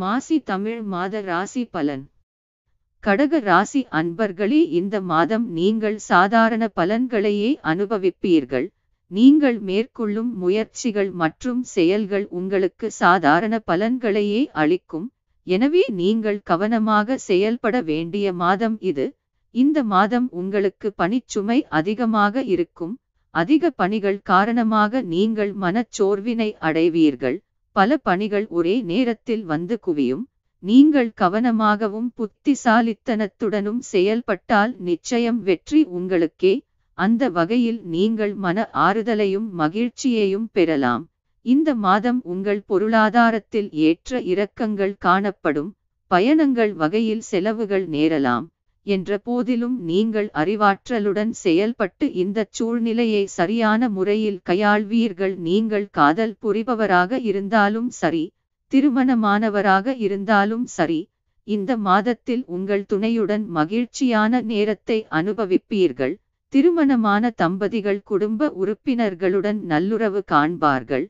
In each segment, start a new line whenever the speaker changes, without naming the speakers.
மாசி தமிழ் மாத ராசி பலன் கடக ராசி அன்பர்களே இந்த மாதம் நீங்கள் சாதாரண பலன்களையே அனுபவிப்பீர்கள் நீங்கள் மேற்கொள்ளும் முயற்சிகள் மற்றும் செயல்கள் உங்களுக்கு சாதாரண பலன்களையே அளிக்கும் எனவே நீங்கள் கவனமாக செயல்பட வேண்டிய மாதம் இது இந்த மாதம் உங்களுக்கு பணிச்சுமை அதிகமாக இருக்கும் அதிக பணிகள் காரணமாக நீங்கள் மனச்சோர்வினை அடைவீர்கள் பல பணிகள் ஒரே நேரத்தில் வந்து குவியும் நீங்கள் கவனமாகவும் புத்திசாலித்தனத்துடனும் செயல்பட்டால் நிச்சயம் வெற்றி உங்களுக்கே அந்த வகையில் நீங்கள் மன ஆறுதலையும் மகிழ்ச்சியையும் பெறலாம் இந்த மாதம் உங்கள் பொருளாதாரத்தில் ஏற்ற இறக்கங்கள் காணப்படும் பயணங்கள் வகையில் செலவுகள் நேரலாம் என்ற போதிலும் நீங்கள் அறிவாற்றலுடன் செயல்பட்டு இந்த சூழ்நிலையை சரியான முறையில் கையாள்வீர்கள் நீங்கள் காதல் புரிபவராக இருந்தாலும் சரி திருமணமானவராக இருந்தாலும் சரி இந்த மாதத்தில் உங்கள் துணையுடன் மகிழ்ச்சியான நேரத்தை அனுபவிப்பீர்கள் திருமணமான தம்பதிகள் குடும்ப உறுப்பினர்களுடன் நல்லுறவு காண்பார்கள்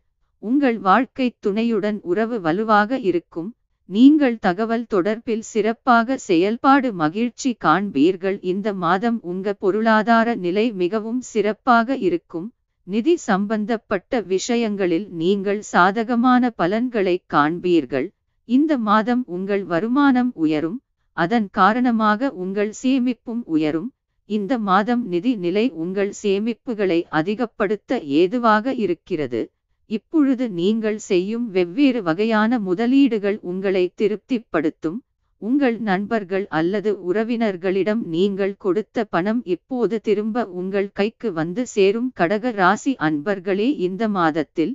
உங்கள் வாழ்க்கை துணையுடன் உறவு வலுவாக இருக்கும் நீங்கள் தகவல் தொடர்பில் சிறப்பாக செயல்பாடு மகிழ்ச்சி காண்பீர்கள் இந்த மாதம் உங்க பொருளாதார நிலை மிகவும் சிறப்பாக இருக்கும் நிதி சம்பந்தப்பட்ட விஷயங்களில் நீங்கள் சாதகமான பலன்களை காண்பீர்கள் இந்த மாதம் உங்கள் வருமானம் உயரும் அதன் காரணமாக உங்கள் சேமிப்பும் உயரும் இந்த மாதம் நிதி நிலை உங்கள் சேமிப்புகளை அதிகப்படுத்த ஏதுவாக இருக்கிறது இப்பொழுது நீங்கள் செய்யும் வெவ்வேறு வகையான முதலீடுகள் உங்களை திருப்திப்படுத்தும் உங்கள் நண்பர்கள் அல்லது உறவினர்களிடம் நீங்கள் கொடுத்த பணம் இப்போது திரும்ப உங்கள் கைக்கு வந்து சேரும் கடக ராசி அன்பர்களே இந்த மாதத்தில்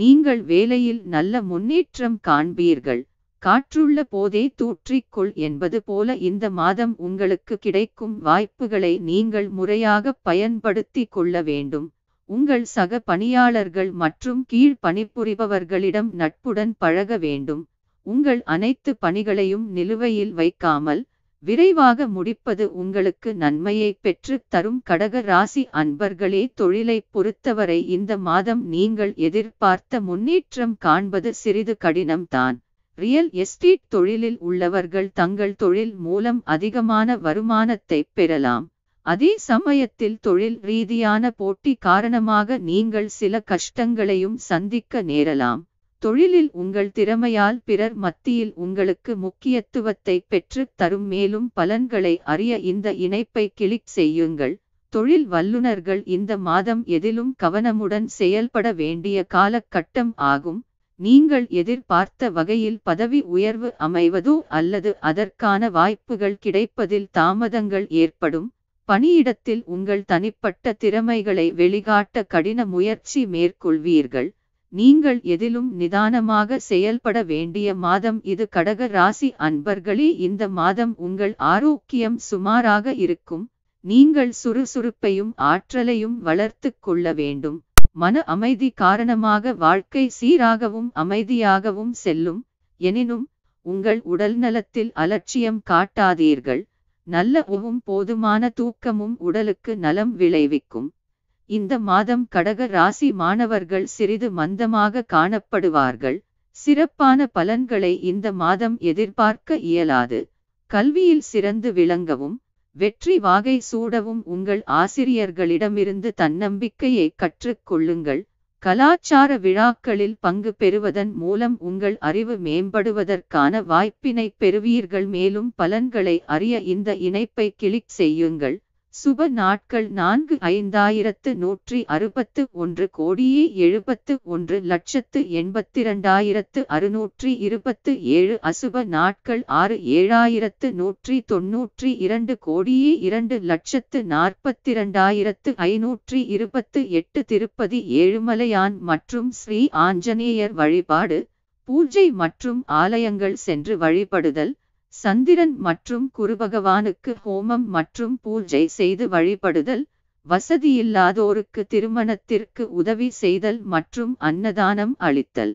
நீங்கள் வேலையில் நல்ல முன்னேற்றம் காண்பீர்கள் காற்றுள்ள போதே தூற்றிக்கொள் என்பது போல இந்த மாதம் உங்களுக்கு கிடைக்கும் வாய்ப்புகளை நீங்கள் முறையாக பயன்படுத்தி கொள்ள வேண்டும் உங்கள் சக பணியாளர்கள் மற்றும் கீழ் பணிபுரிபவர்களிடம் நட்புடன் பழக வேண்டும் உங்கள் அனைத்து பணிகளையும் நிலுவையில் வைக்காமல் விரைவாக முடிப்பது உங்களுக்கு நன்மையை பெற்று தரும் கடக ராசி அன்பர்களே தொழிலை பொறுத்தவரை இந்த மாதம் நீங்கள் எதிர்பார்த்த முன்னேற்றம் காண்பது சிறிது கடினம்தான் ரியல் எஸ்டேட் தொழிலில் உள்ளவர்கள் தங்கள் தொழில் மூலம் அதிகமான வருமானத்தை பெறலாம் அதே சமயத்தில் தொழில் ரீதியான போட்டி காரணமாக நீங்கள் சில கஷ்டங்களையும் சந்திக்க நேரலாம் தொழிலில் உங்கள் திறமையால் பிறர் மத்தியில் உங்களுக்கு முக்கியத்துவத்தை பெற்று தரும் மேலும் பலன்களை அறிய இந்த இணைப்பை கிளிக் செய்யுங்கள் தொழில் வல்லுநர்கள் இந்த மாதம் எதிலும் கவனமுடன் செயல்பட வேண்டிய காலகட்டம் ஆகும் நீங்கள் எதிர்பார்த்த வகையில் பதவி உயர்வு அமைவதோ அல்லது அதற்கான வாய்ப்புகள் கிடைப்பதில் தாமதங்கள் ஏற்படும் பணியிடத்தில் உங்கள் தனிப்பட்ட திறமைகளை வெளிகாட்ட கடின முயற்சி மேற்கொள்வீர்கள் நீங்கள் எதிலும் நிதானமாக செயல்பட வேண்டிய மாதம் இது கடக ராசி அன்பர்களே இந்த மாதம் உங்கள் ஆரோக்கியம் சுமாராக இருக்கும் நீங்கள் சுறுசுறுப்பையும் ஆற்றலையும் வளர்த்து கொள்ள வேண்டும் மன அமைதி காரணமாக வாழ்க்கை சீராகவும் அமைதியாகவும் செல்லும் எனினும் உங்கள் உடல் நலத்தில் அலட்சியம் காட்டாதீர்கள் நல்ல உவும் போதுமான தூக்கமும் உடலுக்கு நலம் விளைவிக்கும் இந்த மாதம் கடக ராசி மாணவர்கள் சிறிது மந்தமாக காணப்படுவார்கள் சிறப்பான பலன்களை இந்த மாதம் எதிர்பார்க்க இயலாது கல்வியில் சிறந்து விளங்கவும் வெற்றி வாகை சூடவும் உங்கள் ஆசிரியர்களிடமிருந்து தன்னம்பிக்கையை கற்றுக்கொள்ளுங்கள் கலாச்சார விழாக்களில் பங்கு பெறுவதன் மூலம் உங்கள் அறிவு மேம்படுவதற்கான வாய்ப்பினை பெறுவீர்கள் மேலும் பலன்களை அறிய இந்த இணைப்பை கிளிக் செய்யுங்கள் சுப நாட்கள் நான்கு ஐந்தாயிரத்து நூற்றி அறுபத்து ஒன்று கோடியே எழுபத்து ஒன்று லட்சத்து எண்பத்தி இரண்டாயிரத்து அறுநூற்றி இருபத்து ஏழு அசுப நாட்கள் ஆறு ஏழாயிரத்து நூற்றி தொன்னூற்றி இரண்டு கோடியே இரண்டு லட்சத்து நாற்பத்திரண்டாயிரத்து ஐநூற்றி இருபத்து எட்டு திருப்பதி ஏழுமலையான் மற்றும் ஸ்ரீ ஆஞ்சநேயர் வழிபாடு பூஜை மற்றும் ஆலயங்கள் சென்று வழிபடுதல் சந்திரன் மற்றும் குருபகவானுக்கு ஹோமம் மற்றும் பூஜை செய்து வழிபடுதல் வசதியில்லாதோருக்கு திருமணத்திற்கு உதவி செய்தல் மற்றும் அன்னதானம் அளித்தல்